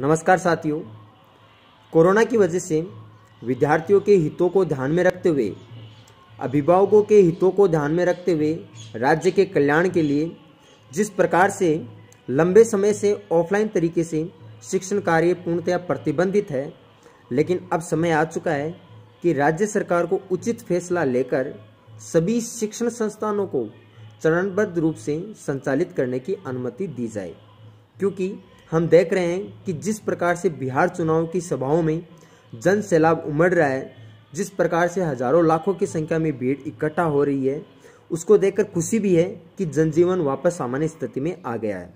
नमस्कार साथियों कोरोना की वजह से विद्यार्थियों के हितों को ध्यान में रखते हुए अभिभावकों के हितों को ध्यान में रखते हुए राज्य के कल्याण के लिए जिस प्रकार से लंबे समय से ऑफलाइन तरीके से शिक्षण कार्य पूर्णतया प्रतिबंधित है लेकिन अब समय आ चुका है कि राज्य सरकार को उचित फैसला लेकर सभी शिक्षण संस्थानों को चरणबद्ध रूप से संचालित करने की अनुमति दी जाए क्योंकि हम देख रहे हैं कि जिस प्रकार से बिहार चुनाव की सभाओं में जन सैलाब उमड़ रहा है जिस प्रकार से हजारों लाखों की संख्या में भीड़ इकट्ठा हो रही है उसको देखकर खुशी भी है कि जनजीवन वापस सामान्य स्थिति में आ गया है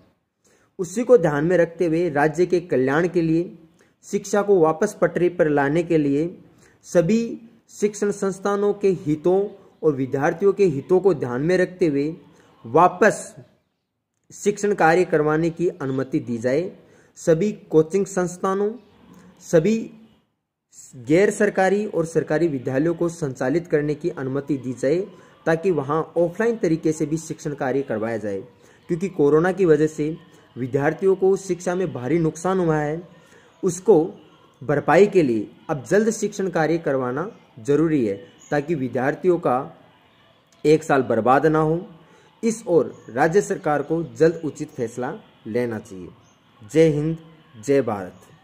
उसी को ध्यान में रखते हुए राज्य के कल्याण के लिए शिक्षा को वापस पटरी पर लाने के लिए सभी शिक्षण संस्थानों के हितों और विद्यार्थियों के हितों को ध्यान में रखते हुए वापस शिक्षण कार्य करवाने की अनुमति दी जाए सभी कोचिंग संस्थानों सभी गैर सरकारी और सरकारी विद्यालयों को संचालित करने की अनुमति दी जाए ताकि वहाँ ऑफलाइन तरीके से भी शिक्षण कार्य करवाया जाए क्योंकि कोरोना की वजह से विद्यार्थियों को शिक्षा में भारी नुकसान हुआ है उसको भरपाई के लिए अब जल्द शिक्षण कार्य करवाना जरूरी है ताकि विद्यार्थियों का एक साल बर्बाद ना हो इस ओर राज्य सरकार को जल्द उचित फैसला लेना चाहिए जय हिंद जय भारत